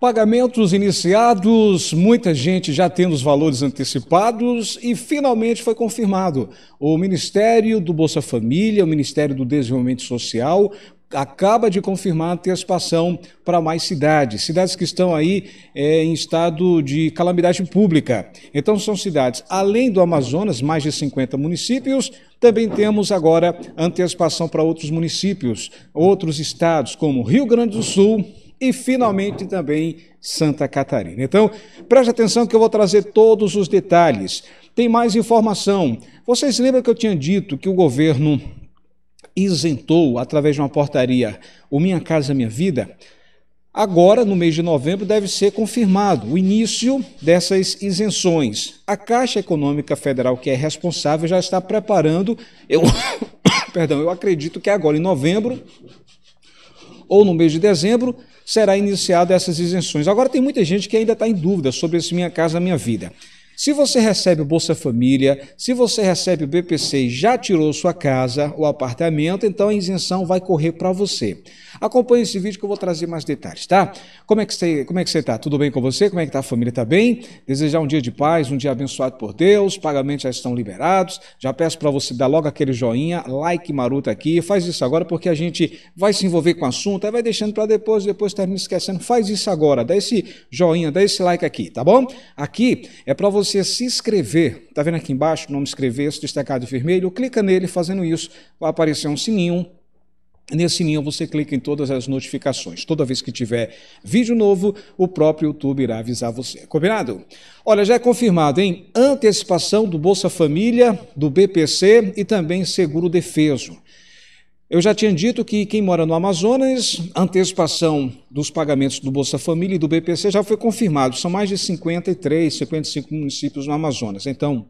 Pagamentos iniciados, muita gente já tendo os valores antecipados e finalmente foi confirmado. O Ministério do Bolsa Família, o Ministério do Desenvolvimento Social, acaba de confirmar a antecipação para mais cidades, cidades que estão aí é, em estado de calamidade pública. Então, são cidades, além do Amazonas, mais de 50 municípios, também temos agora antecipação para outros municípios, outros estados, como Rio Grande do Sul, e finalmente também Santa Catarina. Então, preste atenção que eu vou trazer todos os detalhes. Tem mais informação. Vocês lembram que eu tinha dito que o governo isentou, através de uma portaria, o Minha Casa Minha Vida? Agora, no mês de novembro, deve ser confirmado o início dessas isenções. A Caixa Econômica Federal, que é responsável, já está preparando. Eu, perdão, eu acredito que agora em novembro ou no mês de dezembro será iniciado essas isenções. Agora, tem muita gente que ainda está em dúvida sobre esse Minha Casa Minha Vida. Se você recebe o Bolsa Família, se você recebe o BPC e já tirou sua casa ou apartamento, então a isenção vai correr para você. Acompanhe esse vídeo que eu vou trazer mais detalhes, tá? Como é que você, como é que você tá? Tudo bem com você? Como é que tá a família? Tá bem? Desejar um dia de paz, um dia abençoado por Deus, pagamentos já estão liberados. Já peço para você dar logo aquele joinha, like maroto aqui. Faz isso agora porque a gente vai se envolver com o assunto, aí vai deixando para depois, depois termina esquecendo. Faz isso agora, dá esse joinha, dá esse like aqui, tá bom? Aqui é para você você se inscrever, está vendo aqui embaixo o nome inscrever-se, destacado vermelho, clica nele, fazendo isso vai aparecer um sininho, Nesse sininho você clica em todas as notificações. Toda vez que tiver vídeo novo, o próprio YouTube irá avisar você. Combinado? Olha, já é confirmado, hein? Antecipação do Bolsa Família, do BPC e também seguro defeso. Eu já tinha dito que quem mora no Amazonas, a antecipação dos pagamentos do Bolsa Família e do BPC já foi confirmado. São mais de 53, 55 municípios no Amazonas. Então,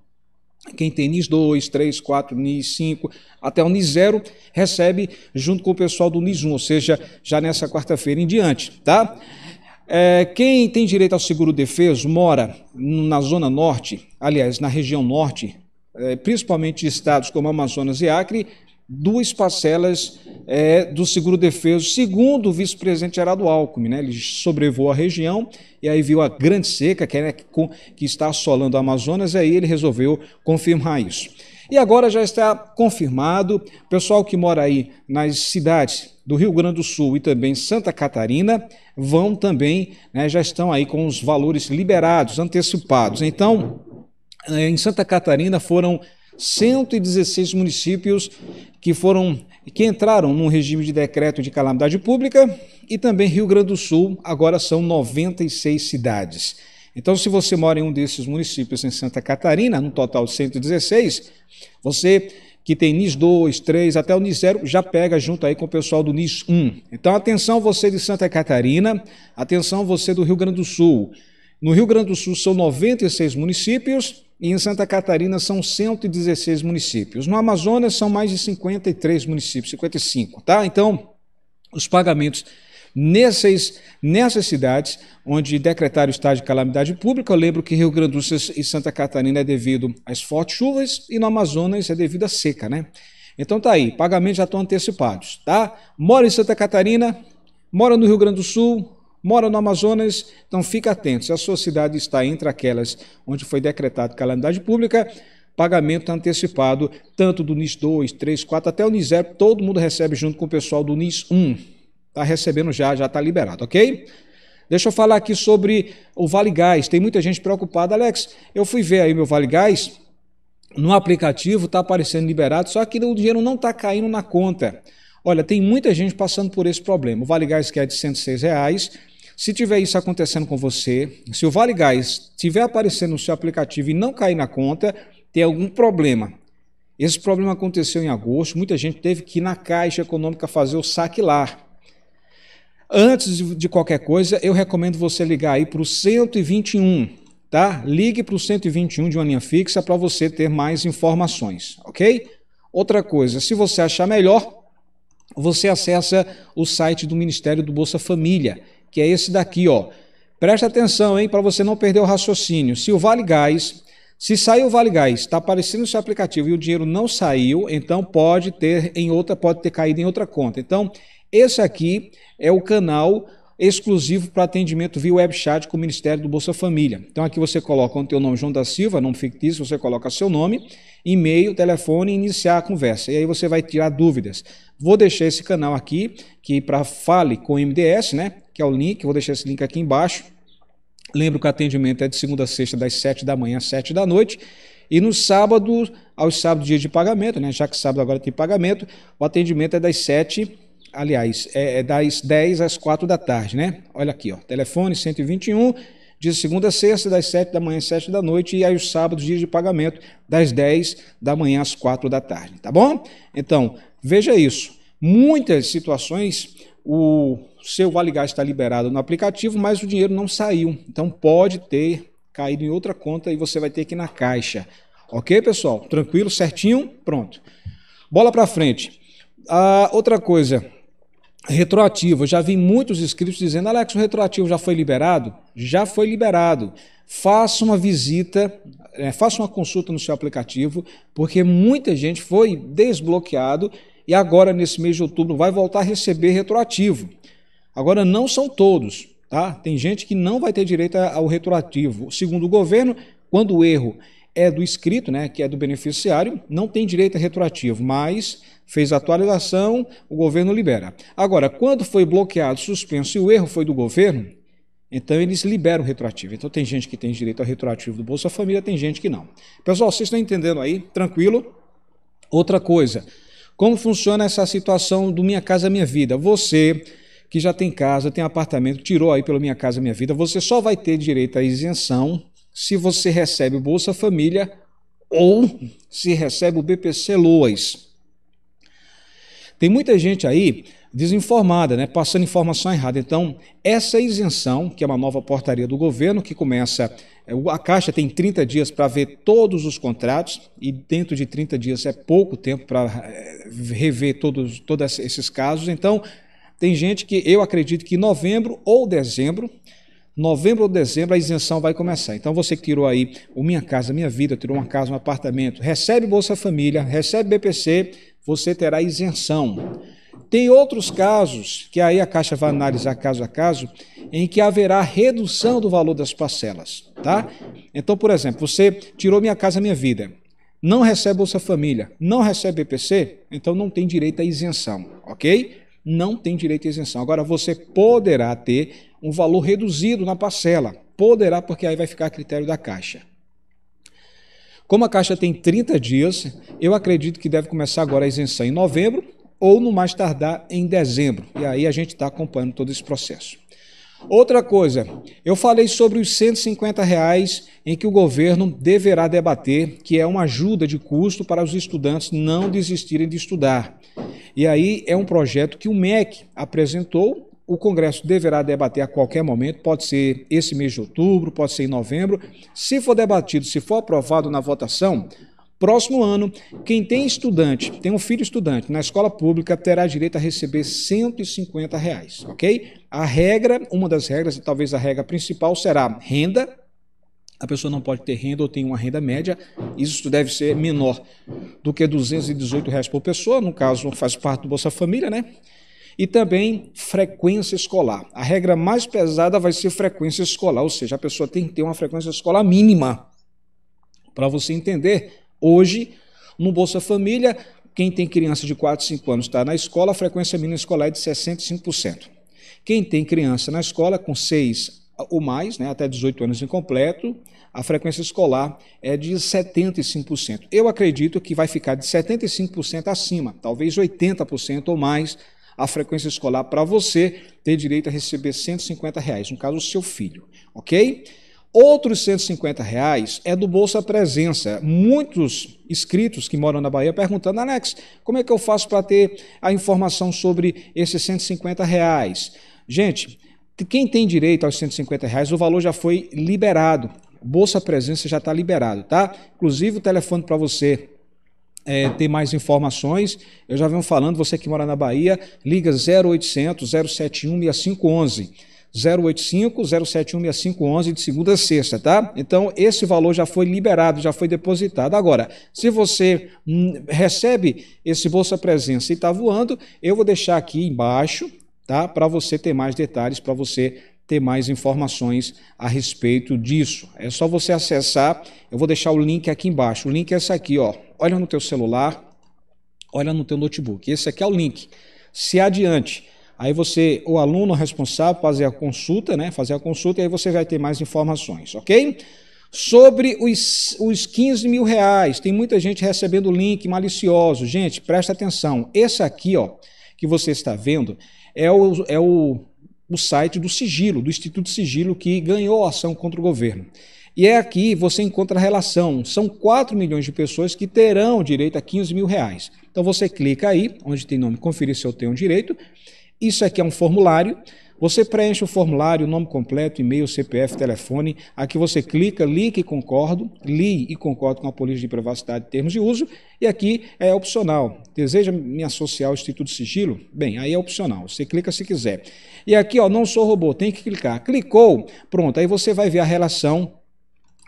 quem tem NIS 2, 3, 4, NIS 5, até o NIS 0, recebe junto com o pessoal do NIS 1, ou seja, já nessa quarta-feira em diante, tá? É, quem tem direito ao seguro defeso mora na zona norte, aliás, na região norte, é, principalmente estados como Amazonas e Acre, duas parcelas é, do seguro-defeso, segundo o vice-presidente Geraldo Alckmin. Né? Ele sobrevoou a região e aí viu a grande seca que, é, né, que está assolando o Amazonas, e aí ele resolveu confirmar isso. E agora já está confirmado, pessoal que mora aí nas cidades do Rio Grande do Sul e também Santa Catarina vão também, né, já estão aí com os valores liberados, antecipados. Então, é, em Santa Catarina foram 116 municípios que foram que entraram num regime de decreto de calamidade pública e também Rio Grande do Sul, agora são 96 cidades. Então, se você mora em um desses municípios em Santa Catarina, no total de 116, você que tem NIS 2, 3, até o NIS 0, já pega junto aí com o pessoal do NIS 1. Então, atenção você de Santa Catarina, atenção você do Rio Grande do Sul. No Rio Grande do Sul são 96 municípios, e em Santa Catarina são 116 municípios. No Amazonas são mais de 53 municípios, 55, tá? Então, os pagamentos nessas, nessas cidades onde decretaram o estado de calamidade pública, eu lembro que Rio Grande do Sul e Santa Catarina é devido às fortes chuvas e no Amazonas é devido à seca, né? Então tá aí, pagamentos já estão antecipados, tá? Mora em Santa Catarina, mora no Rio Grande do Sul, Mora no Amazonas, então fica atento. Se a sua cidade está entre aquelas onde foi decretado calamidade pública, pagamento antecipado, tanto do NIS 2, 3, 4, até o NIS 0, todo mundo recebe junto com o pessoal do NIS 1. Está recebendo já, já está liberado, ok? Deixa eu falar aqui sobre o Vale Gás. Tem muita gente preocupada. Alex, eu fui ver aí meu Vale Gás, no aplicativo está aparecendo liberado, só que o dinheiro não está caindo na conta. Olha, tem muita gente passando por esse problema. O Vale Gás que é de 106 reais. Se tiver isso acontecendo com você, se o Vale Gás estiver aparecendo no seu aplicativo e não cair na conta, tem algum problema. Esse problema aconteceu em agosto, muita gente teve que ir na Caixa Econômica fazer o saque lá. Antes de qualquer coisa, eu recomendo você ligar aí para o 121, tá? Ligue para o 121 de uma linha fixa para você ter mais informações, ok? Outra coisa, se você achar melhor, você acessa o site do Ministério do Bolsa Família, que é esse daqui, ó. Presta atenção, hein, para você não perder o raciocínio. Se o Vale Gás, se saiu o Vale Gás, está aparecendo no seu aplicativo e o dinheiro não saiu, então pode ter em outra, pode ter caído em outra conta. Então, esse aqui é o canal exclusivo para atendimento via webchat com o Ministério do Bolsa Família. Então aqui você coloca o teu nome, João da Silva, nome fictício, você coloca seu nome, e-mail, telefone e iniciar a conversa. E aí você vai tirar dúvidas. Vou deixar esse canal aqui, que é para Fale com MDS, né? Que é o link, vou deixar esse link aqui embaixo. Lembro que o atendimento é de segunda a sexta, das 7 da manhã às 7 da noite. E no sábado, aos sábados, dia de pagamento, né? Já que sábado agora tem pagamento, o atendimento é das 7 aliás, é, é das 10 às 4 da tarde, né? Olha aqui, ó, telefone 121, de segunda a sexta, das 7 da manhã às 7 da noite, e aí os sábados, dias de pagamento, das 10 da manhã às 4 da tarde, tá bom? Então, veja isso. Muitas situações o seu Vale Gás está liberado no aplicativo, mas o dinheiro não saiu. Então pode ter caído em outra conta e você vai ter que ir na caixa. Ok, pessoal? Tranquilo, certinho? Pronto. Bola para frente. Ah, outra coisa, retroativo. Eu já vi muitos inscritos dizendo: Alex, o retroativo já foi liberado? Já foi liberado. Faça uma visita, é, faça uma consulta no seu aplicativo, porque muita gente foi desbloqueado e agora, nesse mês de outubro, vai voltar a receber retroativo. Agora, não são todos, tá? Tem gente que não vai ter direito ao retroativo. Segundo o governo, quando o erro é do inscrito, né, que é do beneficiário, não tem direito a retroativo, mas fez a atualização, o governo libera. Agora, quando foi bloqueado, suspenso e o erro foi do governo, então eles liberam retroativo. Então tem gente que tem direito a retroativo do Bolsa Família, tem gente que não. Pessoal, vocês estão entendendo aí? Tranquilo? Outra coisa, como funciona essa situação do Minha Casa Minha Vida? Você que já tem casa, tem apartamento, tirou aí pelo Minha Casa Minha Vida, você só vai ter direito à isenção se você recebe o Bolsa Família ou se recebe o BPC Loas. Tem muita gente aí desinformada, né, passando informação errada. Então, essa isenção, que é uma nova portaria do governo, que começa. É, a Caixa tem 30 dias para ver todos os contratos, e dentro de 30 dias é pouco tempo para é, rever todos, todos esses casos. Então, tem gente que eu acredito que em novembro ou dezembro novembro ou dezembro a isenção vai começar. Então você que tirou aí o Minha Casa Minha Vida, tirou uma casa, um apartamento, recebe Bolsa Família, recebe BPC, você terá isenção. Tem outros casos, que aí a Caixa vai analisar caso a caso, em que haverá redução do valor das parcelas, tá? Então, por exemplo, você tirou Minha Casa Minha Vida, não recebe Bolsa Família, não recebe BPC, então não tem direito à isenção, ok? não tem direito à isenção. Agora, você poderá ter um valor reduzido na parcela. Poderá, porque aí vai ficar a critério da Caixa. Como a Caixa tem 30 dias, eu acredito que deve começar agora a isenção em novembro ou no mais tardar em dezembro. E aí a gente está acompanhando todo esse processo. Outra coisa, eu falei sobre os 150 reais em que o governo deverá debater, que é uma ajuda de custo para os estudantes não desistirem de estudar. E aí é um projeto que o MEC apresentou, o Congresso deverá debater a qualquer momento, pode ser esse mês de outubro, pode ser em novembro. Se for debatido, se for aprovado na votação, próximo ano, quem tem estudante, tem um filho estudante na escola pública, terá direito a receber 150 reais, ok? A regra, uma das regras, e talvez a regra principal, será renda a pessoa não pode ter renda ou tem uma renda média, isso deve ser menor do que R$ 218 reais por pessoa, no caso faz parte do Bolsa Família, né? E também frequência escolar. A regra mais pesada vai ser frequência escolar, ou seja, a pessoa tem que ter uma frequência escolar mínima. Para você entender, hoje, no Bolsa Família, quem tem criança de 4, 5 anos está na escola, a frequência mínima escolar é de 65%. Quem tem criança na escola com 6 ou mais, né, até 18 anos incompleto, a frequência escolar é de 75%. Eu acredito que vai ficar de 75% acima, talvez 80% ou mais, a frequência escolar para você ter direito a receber 150 reais, no caso, o seu filho, ok? Outros 150 reais é do Bolsa Presença. Muitos inscritos que moram na Bahia perguntando, Alex, como é que eu faço para ter a informação sobre esses 150 reais? Gente, quem tem direito aos 150 reais, o valor já foi liberado. Bolsa Presença já está liberado, tá? Inclusive o telefone para você é, ter mais informações, eu já venho falando, você que mora na Bahia, liga 0800 071 6511. 085 071 6511 de segunda a sexta, tá? Então, esse valor já foi liberado, já foi depositado. Agora, se você hum, recebe esse Bolsa Presença e está voando, eu vou deixar aqui embaixo tá? Para você ter mais detalhes, para você ter mais informações a respeito disso. É só você acessar, eu vou deixar o link aqui embaixo. O link é esse aqui, ó. Olha no teu celular, olha no teu notebook. Esse aqui é o link. Se adiante. Aí você, o aluno responsável, fazer a consulta, né? Fazer a consulta e aí você vai ter mais informações, ok? Sobre os, os 15 mil reais, tem muita gente recebendo link malicioso. Gente, presta atenção. Esse aqui, ó, que você está vendo, é o, é o, o site do Sigilo, do Instituto Sigilo, que ganhou a ação contra o governo. E é aqui você encontra a relação. São 4 milhões de pessoas que terão direito a 15 mil reais. Então você clica aí, onde tem nome Conferir se eu tenho direito. Isso aqui é um formulário. Você preenche o formulário, nome completo, e-mail, CPF, telefone. Aqui você clica, li que concordo, li e concordo com a política de privacidade e termos de uso. E aqui é opcional. Deseja me associar ao Instituto Sigilo? Bem, aí é opcional. Você clica se quiser. E aqui, ó, não sou robô, tem que clicar. Clicou, pronto. Aí você vai ver a relação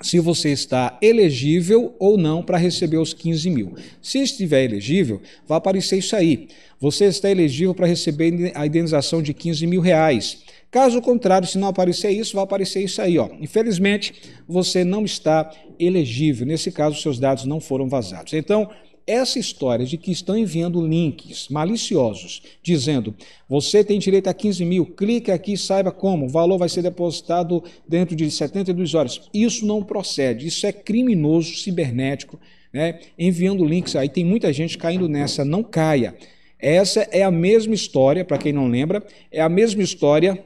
se você está elegível ou não para receber os 15 mil. Se estiver elegível, vai aparecer isso aí. Você está elegível para receber a indenização de 15 mil reais. Caso contrário, se não aparecer isso, vai aparecer isso aí. Ó. Infelizmente, você não está elegível. Nesse caso, seus dados não foram vazados. Então, essa história de que estão enviando links maliciosos, dizendo você tem direito a 15 mil, clique aqui e saiba como, o valor vai ser depositado dentro de 72 horas. Isso não procede, isso é criminoso cibernético, né? enviando links. Aí tem muita gente caindo nessa, não caia. Essa é a mesma história, para quem não lembra, é a mesma história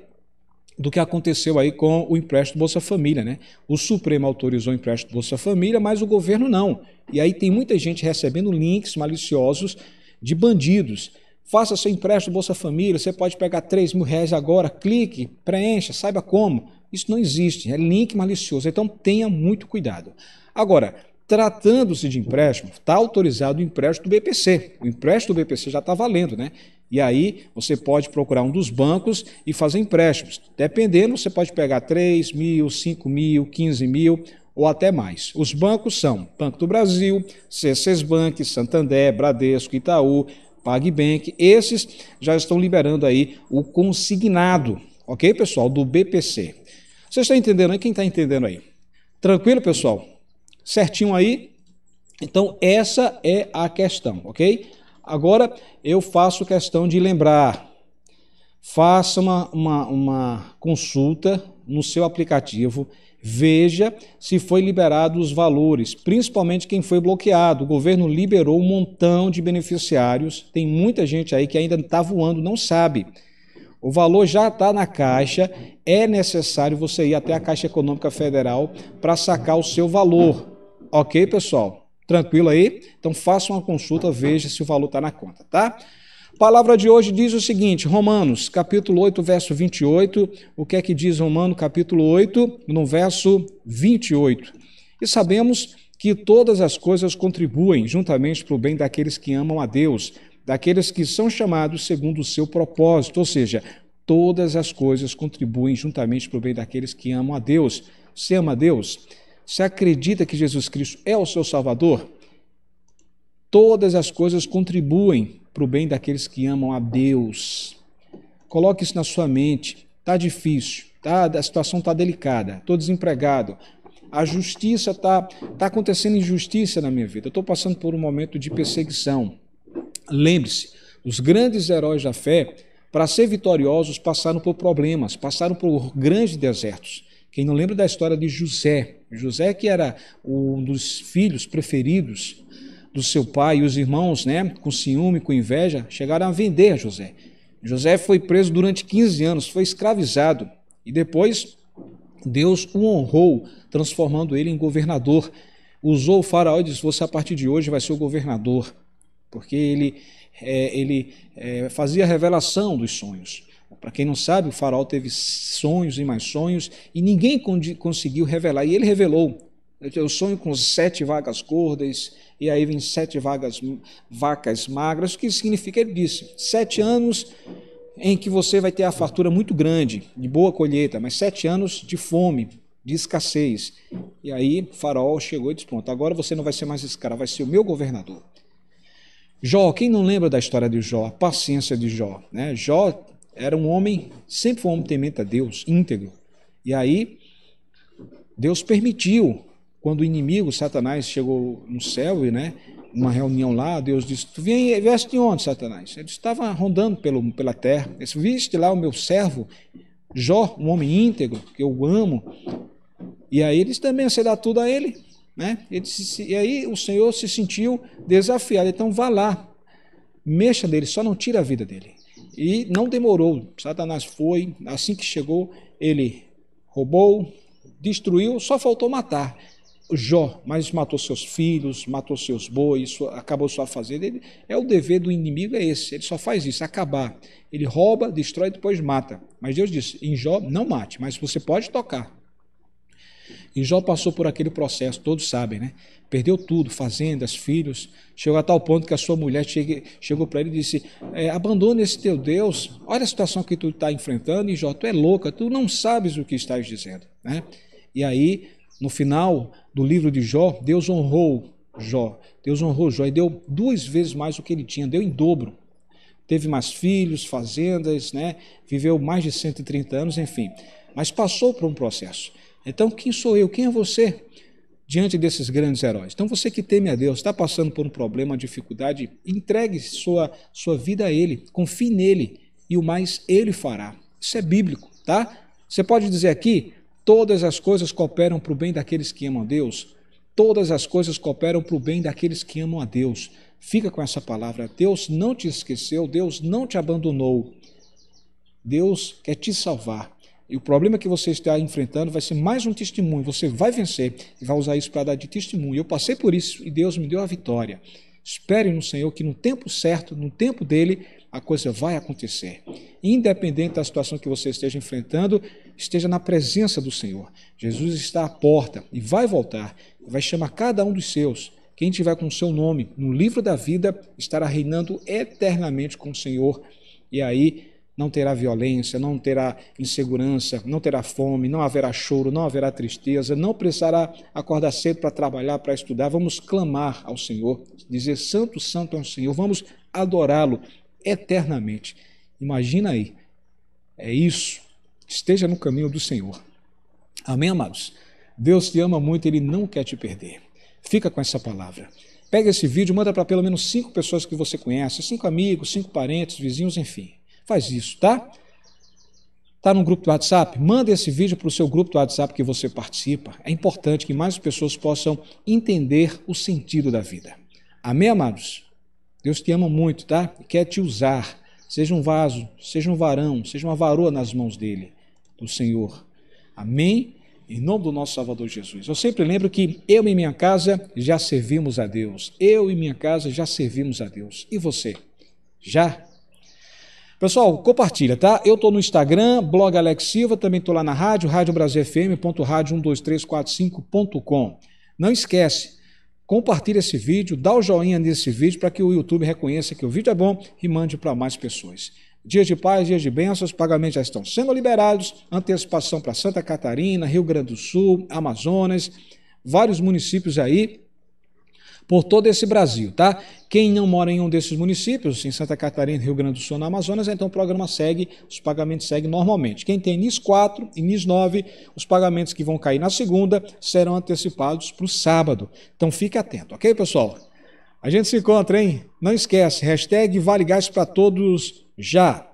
do que aconteceu aí com o empréstimo Bolsa Família, né? O Supremo autorizou o empréstimo Bolsa Família, mas o governo não. E aí tem muita gente recebendo links maliciosos de bandidos. Faça seu empréstimo Bolsa Família, você pode pegar 3 mil reais agora, clique, preencha, saiba como. Isso não existe, é link malicioso. Então tenha muito cuidado. Agora, tratando-se de empréstimo, está autorizado o empréstimo do BPC. O empréstimo do BPC já está valendo, né? E aí você pode procurar um dos bancos e fazer empréstimos. Dependendo, você pode pegar 3 mil, 5 mil, 15 mil ou até mais. Os bancos são Banco do Brasil, C6bank, Santander, Bradesco, Itaú, PagBank. Esses já estão liberando aí o consignado, ok, pessoal? Do BPC. Vocês estão entendendo aí? Quem está entendendo aí? Tranquilo, pessoal? Certinho aí? Então, essa é a questão, ok? Agora, eu faço questão de lembrar: faça uma, uma, uma consulta no seu aplicativo, veja se foi liberado os valores, principalmente quem foi bloqueado. O governo liberou um montão de beneficiários, tem muita gente aí que ainda está voando, não sabe. O valor já está na Caixa, é necessário você ir até a Caixa Econômica Federal para sacar o seu valor. Ok, pessoal? Tranquilo aí? Então faça uma consulta, veja se o valor está na conta, tá? A palavra de hoje diz o seguinte, Romanos, capítulo 8, verso 28. O que é que diz Romano, capítulo 8, no verso 28? E sabemos que todas as coisas contribuem juntamente para o bem daqueles que amam a Deus, daqueles que são chamados segundo o seu propósito, ou seja, todas as coisas contribuem juntamente para o bem daqueles que amam a Deus. Você ama a Deus? Você acredita que Jesus Cristo é o seu Salvador? Todas as coisas contribuem para o bem daqueles que amam a Deus. Coloque isso na sua mente. Está difícil, tá, a situação está delicada, estou desempregado. A justiça está tá acontecendo injustiça na minha vida. Estou passando por um momento de perseguição. Lembre-se, os grandes heróis da fé, para ser vitoriosos, passaram por problemas, passaram por grandes desertos. Quem não lembra da história de José, José, que era um dos filhos preferidos do seu pai, e os irmãos, né, com ciúme, com inveja, chegaram a vender José. José foi preso durante 15 anos, foi escravizado e depois Deus o honrou, transformando ele em governador. Usou o faraó e disse: Você a partir de hoje vai ser o governador, porque ele, é, ele é, fazia a revelação dos sonhos. Para quem não sabe, o faraó teve sonhos e mais sonhos e ninguém conseguiu revelar. E ele revelou. Eu sonho com sete vagas gordas e aí vem sete vagas, vacas magras. O que significa? Ele disse, sete anos em que você vai ter a fartura muito grande, de boa colheita, mas sete anos de fome, de escassez. E aí Faraó chegou e disse: Pronto, agora você não vai ser mais esse cara, vai ser o meu governador. Jó, quem não lembra da história de Jó, a paciência de Jó? Né? Jó era um homem, sempre foi um homem temente a Deus, íntegro. E aí, Deus permitiu, quando o inimigo, Satanás, chegou no céu, né? Uma reunião lá, Deus disse: Tu vem, veste de onde, Satanás? Ele estava rondando pelo, pela terra. disse: Viste lá o meu servo, Jó, um homem íntegro, que eu amo. E aí eles também, você dá tudo a ele. Né? Ele disse, e aí o Senhor se sentiu desafiado. Então vá lá, mexa nele, só não tira a vida dele. E não demorou. Satanás foi, assim que chegou, ele roubou, destruiu, só faltou matar. Jó, mas matou seus filhos, matou seus bois, acabou sua fazenda. Ele, é o dever do inimigo, é esse. Ele só faz isso, acabar. Ele rouba, destrói e depois mata. Mas Deus disse: em Jó, não mate, mas você pode tocar. E Jó passou por aquele processo, todos sabem, né? Perdeu tudo, fazendas, filhos. Chegou a tal ponto que a sua mulher chegue, chegou para ele e disse: é, Abandona esse teu Deus, olha a situação que tu está enfrentando, e Jó, tu é louca, tu não sabes o que estás dizendo. Né? E aí, no final do livro de Jó, Deus honrou Jó. Deus honrou Jó e deu duas vezes mais do que ele tinha, deu em dobro. Teve mais filhos, fazendas, né? viveu mais de 130 anos, enfim. Mas passou por um processo. Então, quem sou eu? Quem é você diante desses grandes heróis? Então, você que teme a Deus, está passando por um problema, uma dificuldade, entregue sua, sua vida a Ele, confie nele e o mais Ele fará. Isso é bíblico, tá? Você pode dizer aqui: todas as coisas cooperam para o bem daqueles que amam a Deus. Todas as coisas cooperam para o bem daqueles que amam a Deus. Fica com essa palavra. Deus não te esqueceu, Deus não te abandonou. Deus quer te salvar. E o problema que você está enfrentando vai ser mais um testemunho. Você vai vencer e vai usar isso para dar de testemunho. Eu passei por isso e Deus me deu a vitória. Espere no Senhor que no tempo certo, no tempo dele, a coisa vai acontecer. Independente da situação que você esteja enfrentando, esteja na presença do Senhor. Jesus está à porta e vai voltar, vai chamar cada um dos seus. Quem tiver com o seu nome no livro da vida estará reinando eternamente com o Senhor. E aí não terá violência, não terá insegurança, não terá fome, não haverá choro, não haverá tristeza, não precisará acordar cedo para trabalhar, para estudar. Vamos clamar ao Senhor, dizer santo, santo é o Senhor, vamos adorá-lo eternamente. Imagina aí, é isso. Esteja no caminho do Senhor. Amém, amados? Deus te ama muito, Ele não quer te perder. Fica com essa palavra. Pega esse vídeo, manda para pelo menos cinco pessoas que você conhece, cinco amigos, cinco parentes, vizinhos, enfim. Faz isso, tá? Está no grupo do WhatsApp? Manda esse vídeo para o seu grupo do WhatsApp que você participa. É importante que mais pessoas possam entender o sentido da vida. Amém, amados? Deus te ama muito, tá? E quer te usar. Seja um vaso, seja um varão, seja uma varoa nas mãos dele, do Senhor. Amém? Em nome do nosso Salvador Jesus. Eu sempre lembro que eu e minha casa já servimos a Deus. Eu e minha casa já servimos a Deus. E você? Já? Pessoal, compartilha, tá? Eu estou no Instagram, blog Alex Silva, também estou lá na rádio, radiobrasilfm.radio12345.com. Não esquece, compartilha esse vídeo, dá o joinha nesse vídeo para que o YouTube reconheça que o vídeo é bom e mande para mais pessoas. Dias de paz, dias de bênçãos, pagamentos já estão sendo liberados, antecipação para Santa Catarina, Rio Grande do Sul, Amazonas, vários municípios aí por todo esse Brasil, tá? Quem não mora em um desses municípios, em Santa Catarina, Rio Grande do Sul, na Amazonas, então o programa segue, os pagamentos seguem normalmente. Quem tem NIS 4 e NIS 9, os pagamentos que vão cair na segunda serão antecipados para o sábado. Então fique atento, ok, pessoal? A gente se encontra, hein? Não esquece, hashtag Vale Gás para todos já.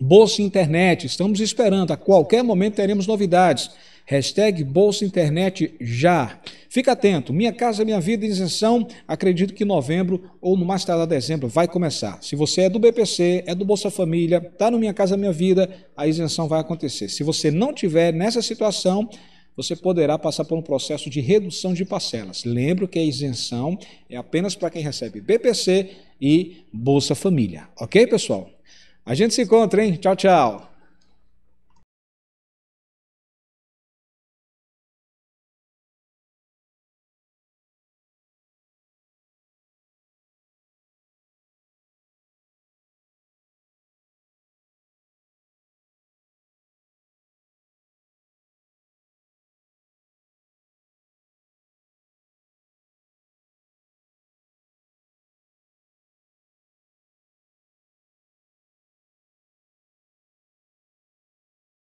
Bolsa Internet, estamos esperando, a qualquer momento teremos novidades. Hashtag Bolsa Internet já. Fica atento, Minha Casa Minha Vida isenção, acredito que novembro ou no mais tardar dezembro vai começar. Se você é do BPC, é do Bolsa Família, está no Minha Casa Minha Vida, a isenção vai acontecer. Se você não tiver nessa situação, você poderá passar por um processo de redução de parcelas. Lembro que a isenção é apenas para quem recebe BPC e Bolsa Família. Ok, pessoal? A gente se encontra, hein? Tchau, tchau.